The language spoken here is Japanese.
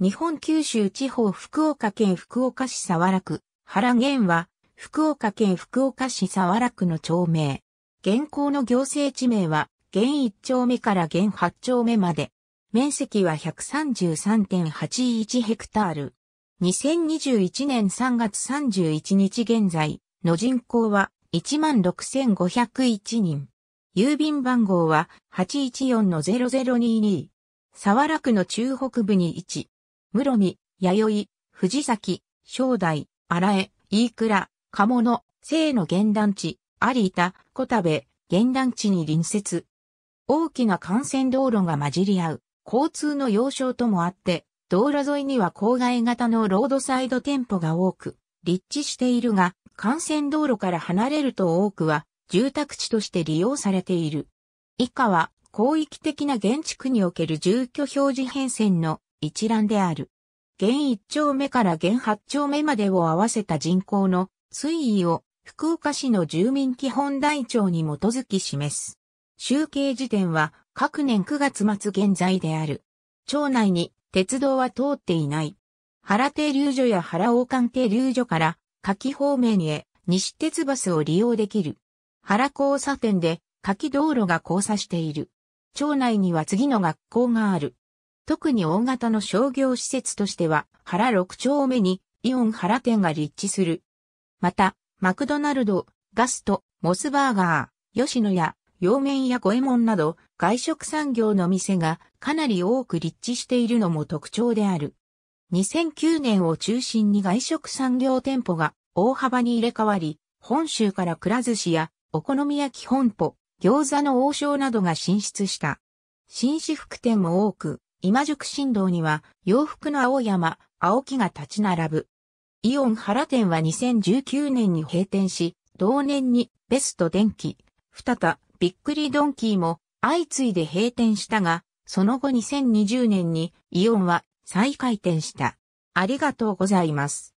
日本九州地方福岡県福岡市沢楽、原源は、福岡県福岡市沢楽の町名。現行の行政地名は、現1丁目から現8丁目まで。面積は133.81ヘクタール。2021年3月31日現在の人口は16,501人。郵便番号は814-0022。沢楽の中北部に位置。室見、弥生、藤崎、正代、荒江、飯倉、鴨野、聖の玄団地、有田、小田部、玄団地に隣接。大きな幹線道路が混じり合う、交通の要衝ともあって、道路沿いには郊外型のロードサイド店舗が多く、立地しているが、幹線道路から離れると多くは、住宅地として利用されている。以下は、広域的な建築における住居表示変遷の一覧である。現一丁目から現八丁目までを合わせた人口の推移を福岡市の住民基本台帳に基づき示す。集計時点は各年9月末現在である。町内に鉄道は通っていない。原停留所や原王冠停留所から柿方面へ西鉄バスを利用できる。原交差点で柿道路が交差している。町内には次の学校がある。特に大型の商業施設としては、原6丁目にイオン原店が立地する。また、マクドナルド、ガスト、モスバーガー、吉野家、洋麺や五右衛門など外食産業の店がかなり多く立地しているのも特徴である。2009年を中心に外食産業店舗が大幅に入れ替わり、本州からくら寿司やお好み焼き本舗、餃子の王将などが進出した。紳士服店も多く、今宿新道には洋服の青山、青木が立ち並ぶ。イオン原店は2019年に閉店し、同年にベスト電気、二田、びっくりドンキーも相次いで閉店したが、その後2020年にイオンは再開店した。ありがとうございます。